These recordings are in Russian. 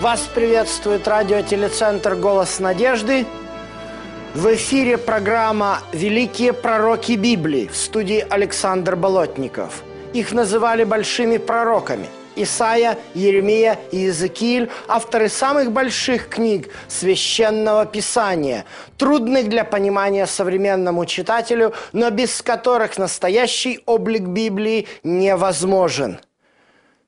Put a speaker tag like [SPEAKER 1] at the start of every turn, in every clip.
[SPEAKER 1] Вас приветствует радиотелецентр «Голос надежды». В эфире программа «Великие пророки Библии» в студии Александр Болотников – их называли большими пророками – Исаия, Еремия и Иезекииль – авторы самых больших книг Священного Писания, трудных для понимания современному читателю, но без которых настоящий облик Библии невозможен.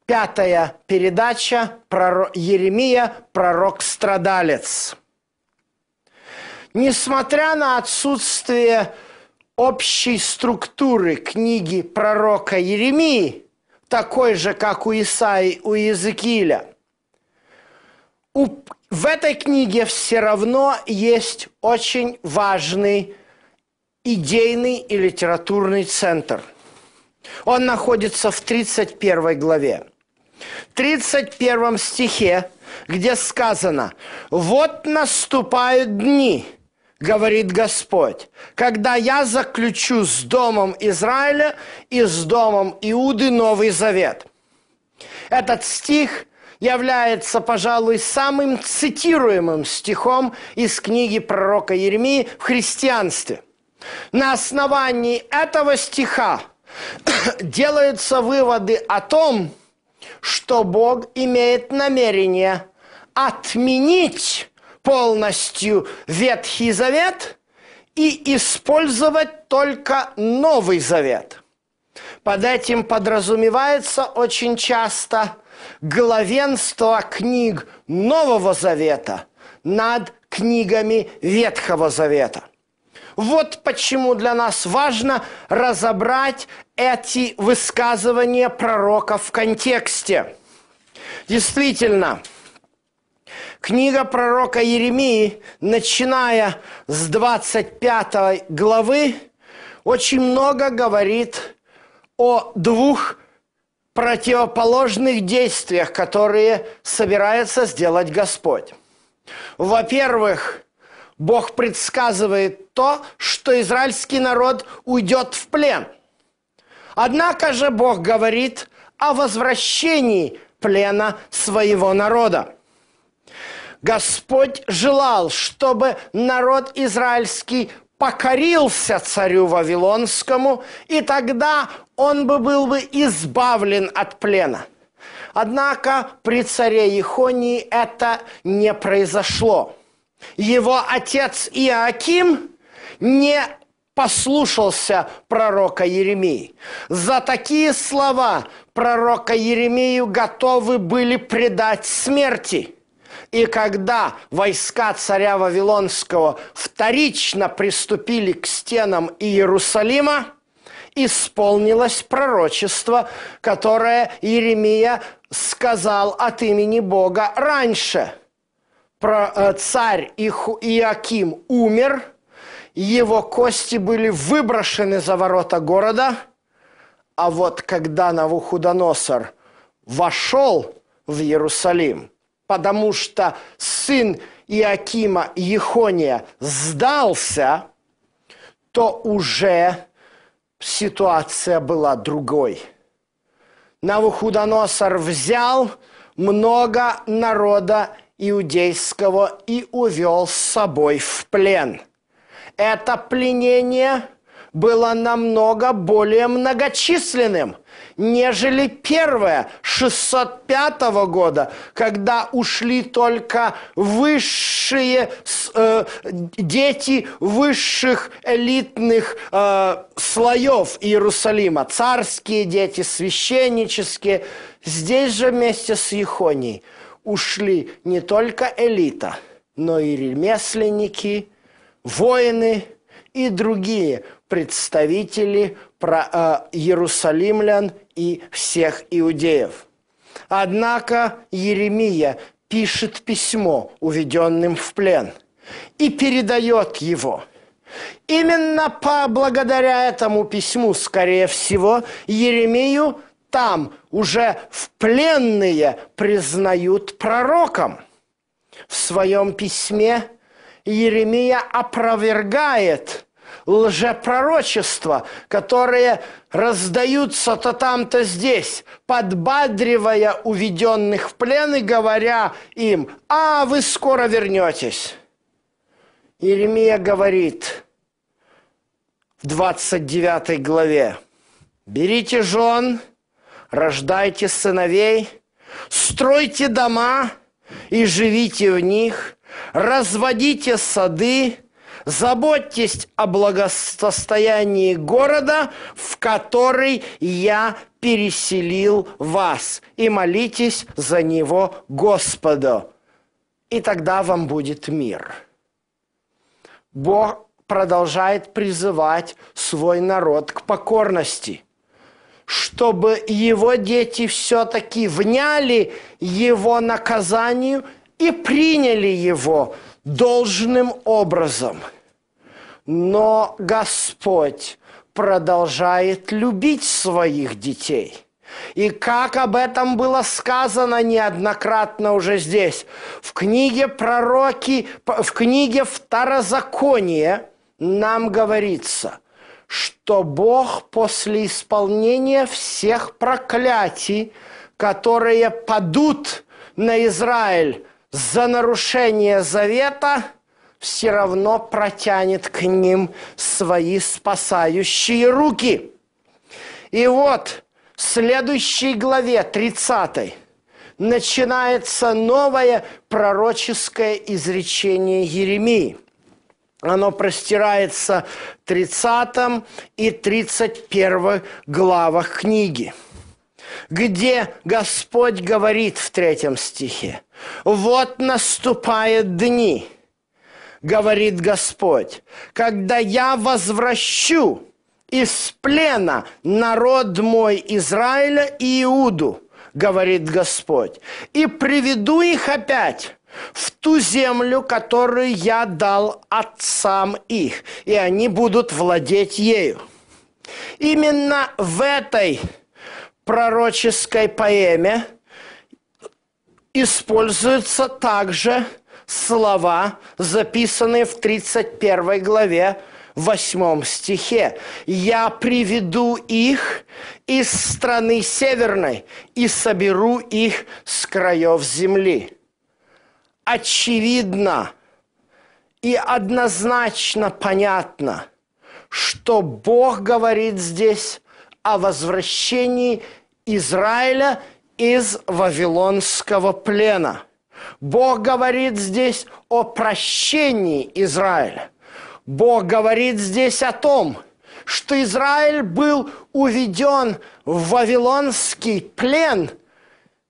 [SPEAKER 1] Пятая передача пророк, Еремия «Пророк-страдалец». Несмотря на отсутствие общей структуры книги пророка Еремии, такой же, как у Исаи, у Иезекииля. У, в этой книге все равно есть очень важный идейный и литературный центр. Он находится в 31 главе. В 31 стихе, где сказано «Вот наступают дни, говорит Господь, когда я заключу с домом Израиля и с домом Иуды Новый Завет. Этот стих является, пожалуй, самым цитируемым стихом из книги пророка Еремии в христианстве. На основании этого стиха делаются выводы о том, что Бог имеет намерение отменить полностью Ветхий Завет и использовать только Новый Завет. Под этим подразумевается очень часто главенство книг Нового Завета над книгами Ветхого Завета. Вот почему для нас важно разобрать эти высказывания пророка в контексте. Действительно, – Книга пророка Еремии, начиная с 25 главы, очень много говорит о двух противоположных действиях, которые собирается сделать Господь. Во-первых, Бог предсказывает то, что израильский народ уйдет в плен. Однако же Бог говорит о возвращении плена своего народа. Господь желал, чтобы народ израильский покорился царю Вавилонскому, и тогда он бы был бы избавлен от плена. Однако при царе Ихонии это не произошло. Его отец Иаким не послушался пророка Еремии. За такие слова пророка Еремию готовы были предать смерти – и когда войска царя Вавилонского вторично приступили к стенам Иерусалима, исполнилось пророчество, которое Иеремия сказал от имени Бога раньше. Про, э, царь Иаким умер, его кости были выброшены за ворота города, а вот когда Навуходоносор вошел в Иерусалим – потому что сын Иакима Ехония сдался, то уже ситуация была другой. Навуходоносор взял много народа иудейского и увел с собой в плен. Это пленение – было намного более многочисленным, нежели первое 605 года, когда ушли только высшие э, дети высших элитных э, слоев Иерусалима, царские дети, священнические. Здесь же вместе с Ихонией ушли не только элита, но и ремесленники, воины и другие представители э, иерусалимлян и всех иудеев. Однако Еремия пишет письмо уведенным в плен и передает его. Именно по, благодаря этому письму, скорее всего, Еремию там уже в пленные признают пророком. В своем письме Еремия опровергает лжепророчества, которые раздаются то там, то здесь, подбадривая уведенных в плен и говоря им, а вы скоро вернетесь. Иеремия говорит в 29 главе, берите жен, рождайте сыновей, стройте дома и живите в них, разводите сады, Заботьтесь о благосостоянии города, в который я переселил вас, и молитесь за него Господу, и тогда вам будет мир. Бог продолжает призывать свой народ к покорности, чтобы его дети все-таки вняли его наказанию и приняли его должным образом. Но Господь продолжает любить своих детей. И как об этом было сказано неоднократно уже здесь, в книге пророки, в книге Второзакония нам говорится, что Бог после исполнения всех проклятий, которые падут на Израиль, за нарушение завета все равно протянет к ним свои спасающие руки. И вот в следующей главе 30 начинается новое пророческое изречение Еремии. Оно простирается в 30 и 31 главах книги – где Господь говорит в третьем стихе, «Вот наступают дни, говорит Господь, когда я возвращу из плена народ мой Израиля и Иуду, говорит Господь, и приведу их опять в ту землю, которую я дал отцам их, и они будут владеть ею. Именно в этой пророческой поэме используются также слова, записанные в 31 главе 8 стихе. «Я приведу их из страны северной и соберу их с краев земли». Очевидно и однозначно понятно, что Бог говорит здесь о возвращении Израиля из вавилонского плена. Бог говорит здесь о прощении Израиля. Бог говорит здесь о том, что Израиль был уведен в вавилонский плен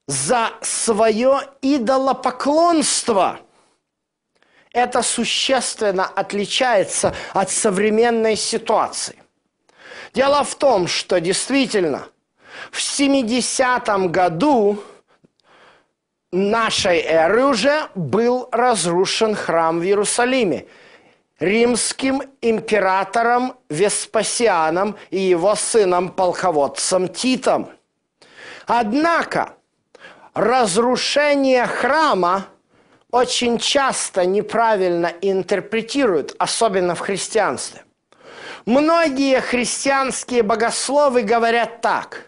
[SPEAKER 1] за свое идолопоклонство. Это существенно отличается от современной ситуации. Дело в том, что действительно в 70-м году нашей эры уже был разрушен храм в Иерусалиме римским императором Веспасианом и его сыном-полководцем Титом. Однако разрушение храма очень часто неправильно интерпретируют, особенно в христианстве. Многие христианские богословы говорят так.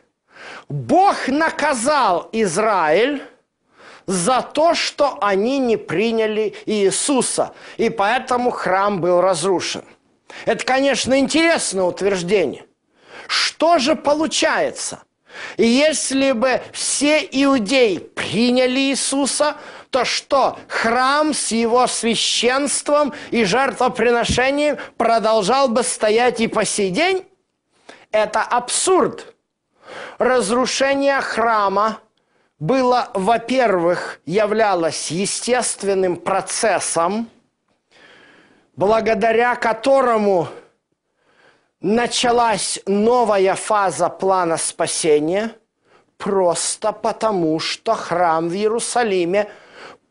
[SPEAKER 1] Бог наказал Израиль за то, что они не приняли Иисуса, и поэтому храм был разрушен. Это, конечно, интересное утверждение. Что же получается? Если бы все иудеи приняли Иисуса, то что храм с его священством и жертвоприношением продолжал бы стоять и по сей день? Это абсурд. Разрушение храма было, во-первых, являлось естественным процессом, благодаря которому началась новая фаза плана спасения, просто потому что храм в Иерусалиме –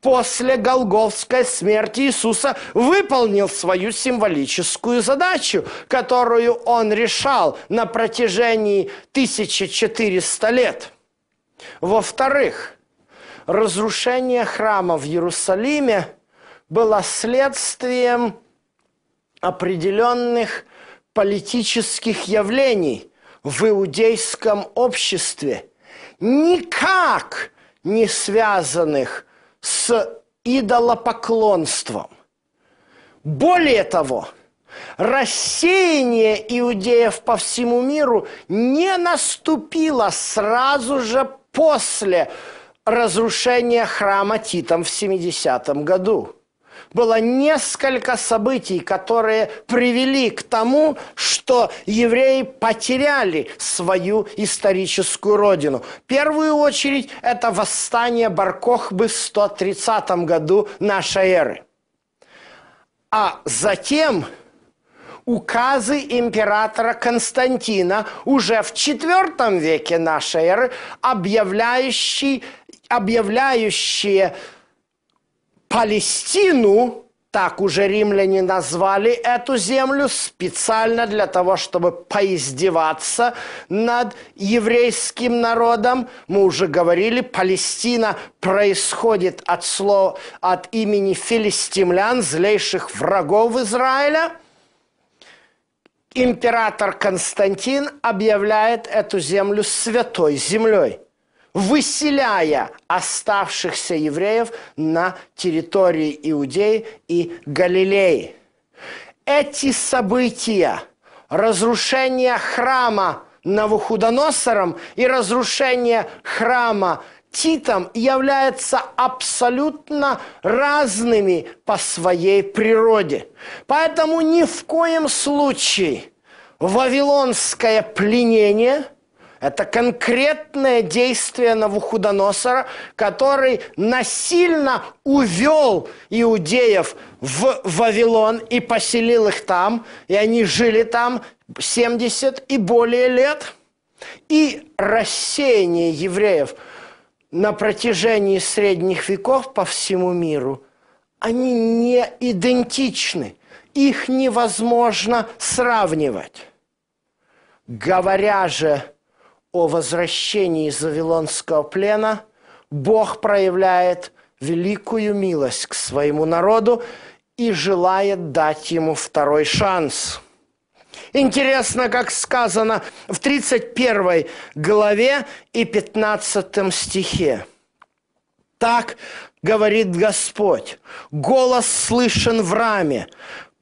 [SPEAKER 1] после Голговской смерти Иисуса выполнил свою символическую задачу, которую он решал на протяжении 1400 лет. Во-вторых, разрушение храма в Иерусалиме было следствием определенных политических явлений в иудейском обществе, никак не связанных с идолопоклонством. Более того, рассеяние иудеев по всему миру не наступило сразу же после разрушения храма Титом в 70 году было несколько событий, которые привели к тому, что евреи потеряли свою историческую родину. В первую очередь это восстание Баркохбы в 130 году нашей эры. А затем указы императора Константина уже в IV веке нашей эры, объявляющий, объявляющие Палестину, так уже римляне назвали эту землю, специально для того, чтобы поиздеваться над еврейским народом. Мы уже говорили, Палестина происходит от, слова от имени филистимлян, злейших врагов Израиля. Император Константин объявляет эту землю святой землей – выселяя оставшихся евреев на территории Иудеи и Галилеи. Эти события, разрушение храма Навуходоносором и разрушение храма Титом являются абсолютно разными по своей природе. Поэтому ни в коем случае вавилонское пленение – это конкретное действие Навуходоносора, который насильно увел иудеев в Вавилон и поселил их там, и они жили там 70 и более лет. И рассеяние евреев на протяжении средних веков по всему миру, они не идентичны, их невозможно сравнивать. Говоря же о возвращении из Вавилонского плена, Бог проявляет великую милость к своему народу и желает дать ему второй шанс. Интересно, как сказано в 31 главе и 15 стихе. Так говорит Господь, голос слышен в раме,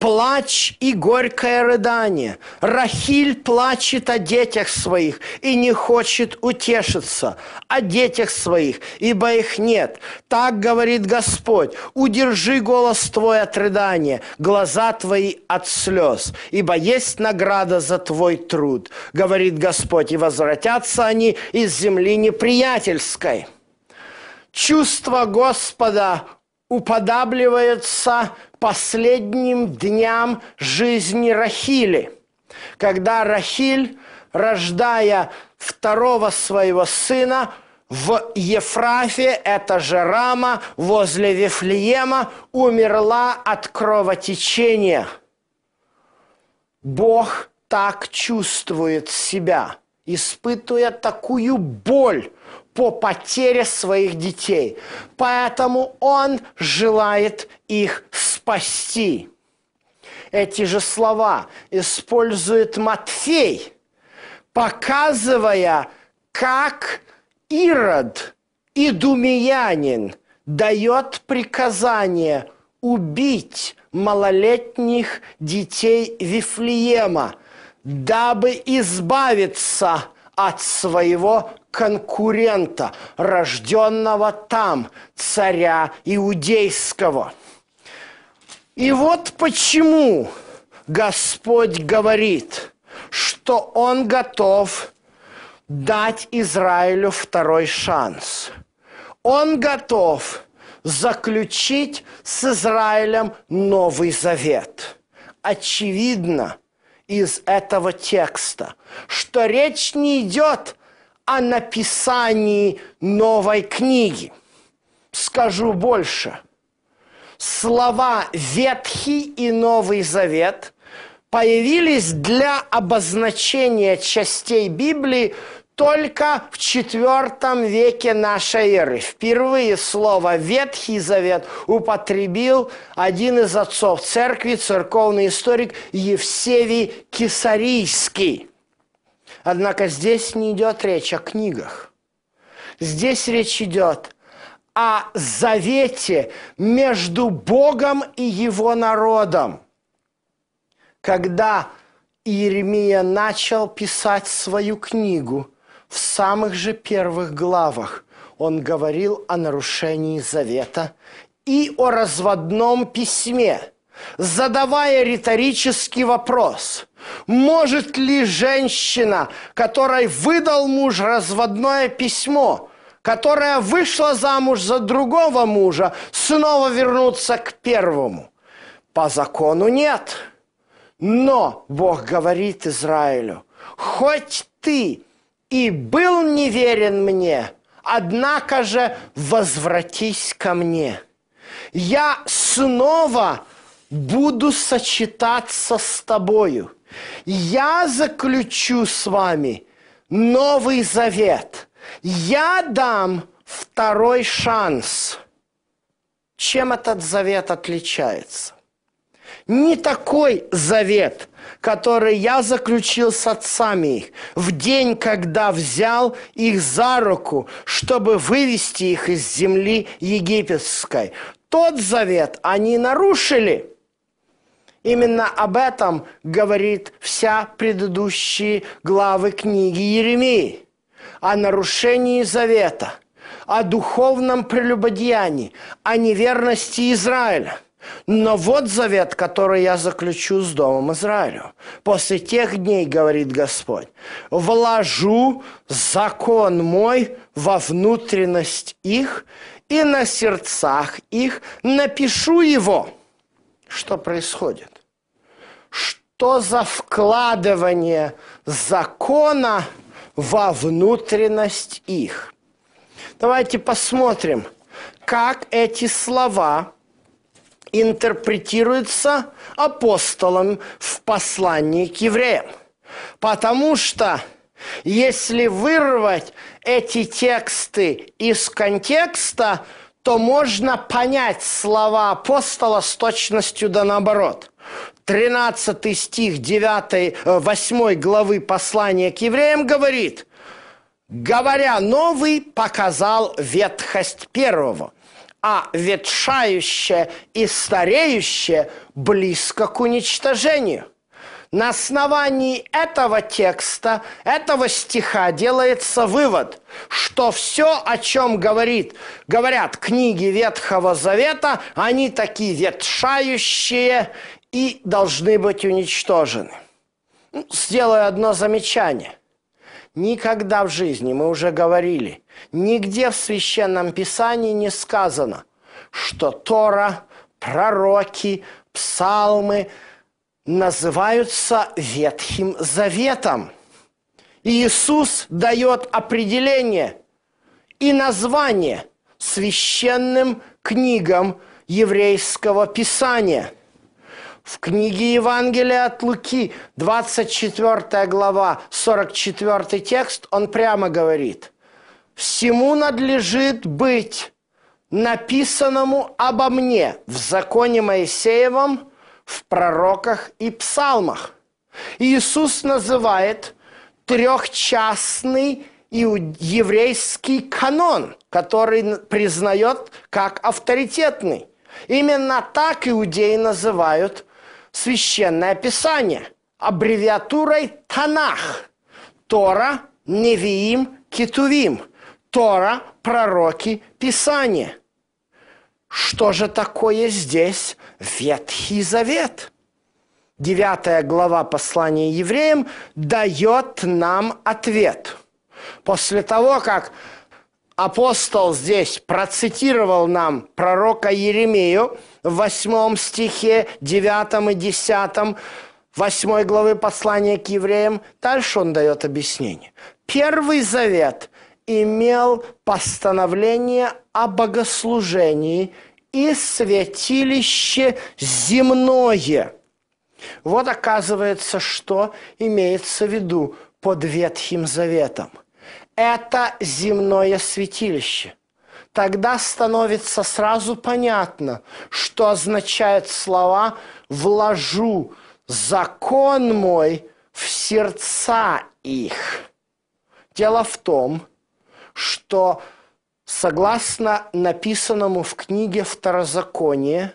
[SPEAKER 1] плач и горькое рыдание. Рахиль плачет о детях своих и не хочет утешиться о детях своих, ибо их нет. Так говорит Господь, удержи голос твой от рыдания, глаза твои от слез, ибо есть награда за твой труд, говорит Господь, и возвратятся они из земли неприятельской. Чувство Господа уподабливается последним дням жизни Рахили, когда Рахиль, рождая второго своего сына, в Ефрафе, это же Рама, возле Вифлеема, умерла от кровотечения. Бог так чувствует себя, испытывая такую боль, по потере своих детей. Поэтому Он желает их спасти. Эти же слова использует Матфей, показывая, как Ирод, идумиянин, дает приказание убить малолетних детей Вифлеема, дабы избавиться от своего конкурента, рожденного там, царя иудейского. И вот почему Господь говорит, что Он готов дать Израилю второй шанс. Он готов заключить с Израилем Новый Завет. Очевидно, из этого текста, что речь не идет о написании новой книги. Скажу больше. Слова Ветхий и Новый Завет появились для обозначения частей Библии, только в IV веке нашей эры. Впервые слово «Ветхий Завет» употребил один из отцов церкви, церковный историк Евсевий Кисарийский. Однако здесь не идет речь о книгах. Здесь речь идет о завете между Богом и его народом. Когда Иеремия начал писать свою книгу – в самых же первых главах он говорил о нарушении завета и о разводном письме, задавая риторический вопрос, может ли женщина, которой выдал муж разводное письмо, которая вышла замуж за другого мужа, снова вернуться к первому? По закону нет. Но Бог говорит Израилю, хоть ты и был неверен мне, однако же возвратись ко мне. Я снова буду сочетаться с тобою. Я заключу с вами новый завет. Я дам второй шанс. Чем этот завет отличается? Не такой завет – который я заключил с отцами их, в день, когда взял их за руку, чтобы вывести их из земли египетской. Тот завет они нарушили – Именно об этом говорит вся предыдущие главы книги Еремии. О нарушении завета, о духовном прелюбодеянии, о неверности Израиля – но вот завет, который я заключу с Домом Израилю. После тех дней, говорит Господь, вложу закон мой во внутренность их и на сердцах их напишу его. Что происходит? Что за вкладывание закона во внутренность их? Давайте посмотрим, как эти слова – интерпретируется апостолом в послании к евреям. Потому что если вырвать эти тексты из контекста, то можно понять слова апостола с точностью да наоборот. 13 стих 9, 8 э, главы послания к евреям говорит, «Говоря новый, показал ветхость первого» а ветшающее и стареющее близко к уничтожению. На основании этого текста, этого стиха делается вывод, что все, о чем говорит, говорят книги Ветхого Завета, они такие ветшающие и должны быть уничтожены. Ну, сделаю одно замечание – Никогда в жизни, мы уже говорили, нигде в Священном Писании не сказано, что Тора, пророки, псалмы называются Ветхим Заветом. Иисус дает определение и название священным книгам еврейского писания – в книге Евангелия от Луки, 24 глава, 44 текст, он прямо говорит, «Всему надлежит быть написанному обо мне в законе Моисеевом, в пророках и псалмах». Иисус называет трехчастный еврейский канон, который признает как авторитетный. Именно так иудеи называют – Священное Писание, аббревиатурой Танах, Тора, Невиим, Китувим, Тора, пророки, Писание. Что же такое здесь Ветхий Завет? Девятая глава послания евреям дает нам ответ. После того, как апостол здесь процитировал нам пророка Еремею в 8 стихе, 9 и 10, 8 главы послания к евреям. Дальше он дает объяснение. Первый завет имел постановление о богослужении и святилище земное. Вот оказывается, что имеется в виду под Ветхим Заветом – это земное святилище. Тогда становится сразу понятно, что означают слова «вложу закон мой в сердца их». Дело в том, что согласно написанному в книге Второзакония,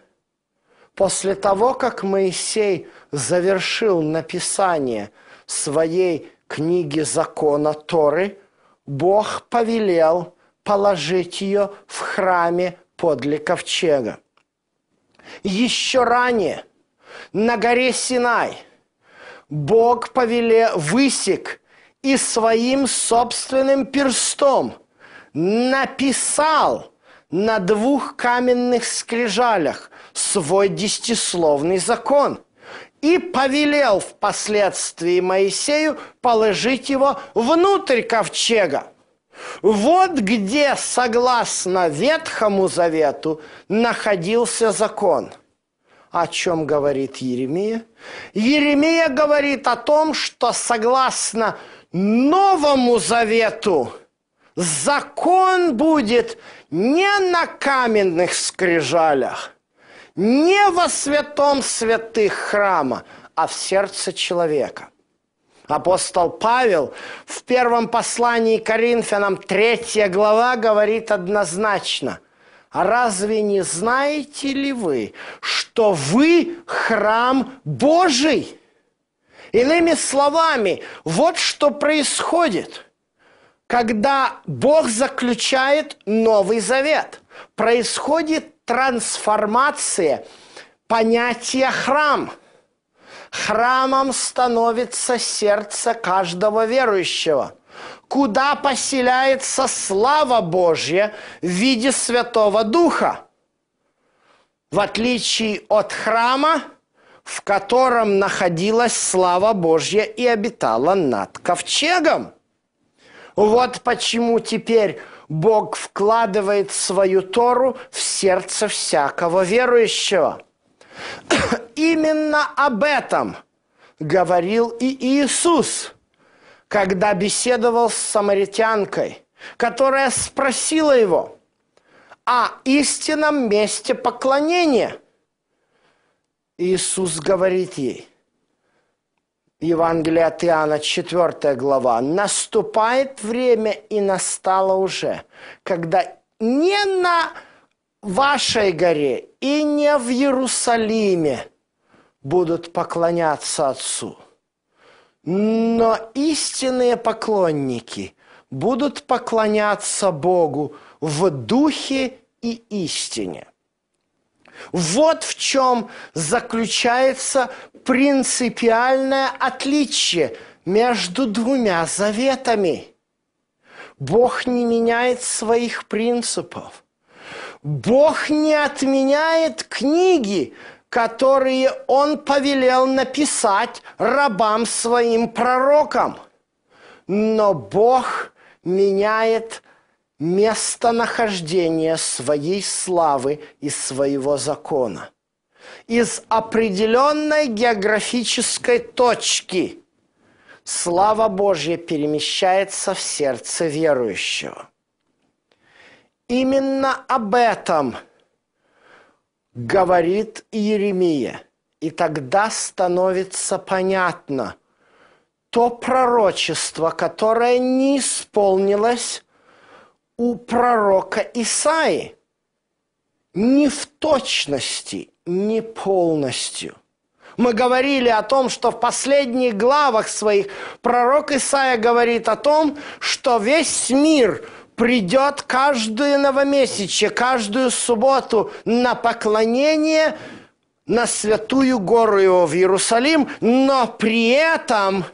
[SPEAKER 1] после того, как Моисей завершил написание своей книги закона Торы – Бог повелел положить ее в храме подле ковчега. Еще ранее на горе Синай Бог повелел, высек и своим собственным перстом написал на двух каменных скрижалях свой десятисловный закон – и повелел впоследствии Моисею положить его внутрь ковчега. Вот где, согласно Ветхому Завету, находился закон. О чем говорит Еремия? Еремия говорит о том, что согласно Новому Завету закон будет не на каменных скрижалях – не во святом святых храма, а в сердце человека. Апостол Павел в первом послании Коринфянам 3 глава говорит однозначно, «Разве не знаете ли вы, что вы храм Божий?» Иными словами, вот что происходит, когда Бог заключает Новый Завет. Происходит трансформации понятия храм. Храмом становится сердце каждого верующего, куда поселяется слава Божья в виде Святого Духа. В отличие от храма, в котором находилась слава Божья и обитала над ковчегом. Вот почему теперь Бог вкладывает свою Тору в сердце всякого верующего. Именно об этом говорил и Иисус, когда беседовал с самаритянкой, которая спросила его о «А истинном месте поклонения. Иисус говорит ей – Евангелие от Иоанна, 4 глава. «Наступает время, и настало уже, когда не на вашей горе и не в Иерусалиме будут поклоняться Отцу, но истинные поклонники будут поклоняться Богу в духе и истине». Вот в чем заключается принципиальное отличие между двумя заветами. Бог не меняет своих принципов. Бог не отменяет книги, которые Он повелел написать рабам своим пророкам. Но Бог меняет местонахождение своей славы и своего закона. Из определенной географической точки слава Божья перемещается в сердце верующего. Именно об этом говорит Иеремия. И тогда становится понятно то пророчество, которое не исполнилось, у пророка Исаи. Не в точности, не полностью. Мы говорили о том, что в последних главах своих пророк Исаия говорит о том, что весь мир придет каждую новомесячье, каждую субботу на поклонение на святую гору его в Иерусалим, но при этом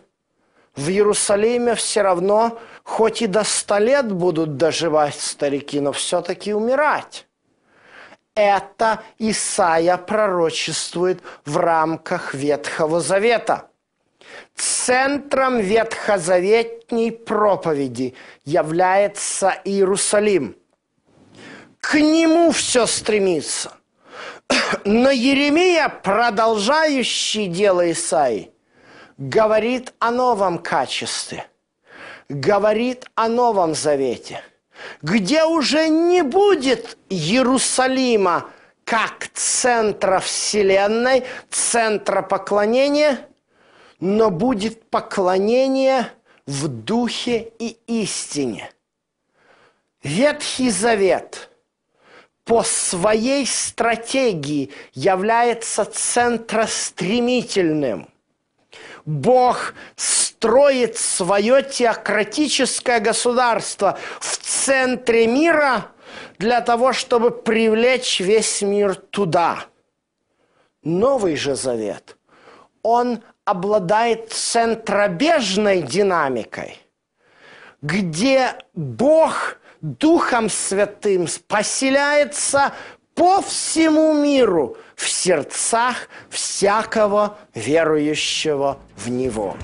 [SPEAKER 1] в Иерусалиме все равно – хоть и до 100 лет будут доживать старики, но все-таки умирать. Это Исаия пророчествует в рамках Ветхого Завета. Центром ветхозаветней проповеди является Иерусалим. К нему все стремится. Но Еремия, продолжающий дело Исаи, говорит о новом качестве – говорит о Новом Завете, где уже не будет Иерусалима как центра Вселенной, центра поклонения, но будет поклонение в духе и истине. Ветхий Завет по своей стратегии является центростремительным – Бог строит свое теократическое государство в центре мира для того, чтобы привлечь весь мир туда. Новый же Завет, он обладает центробежной динамикой, где Бог Духом Святым поселяется по всему миру в сердцах всякого верующего в Него.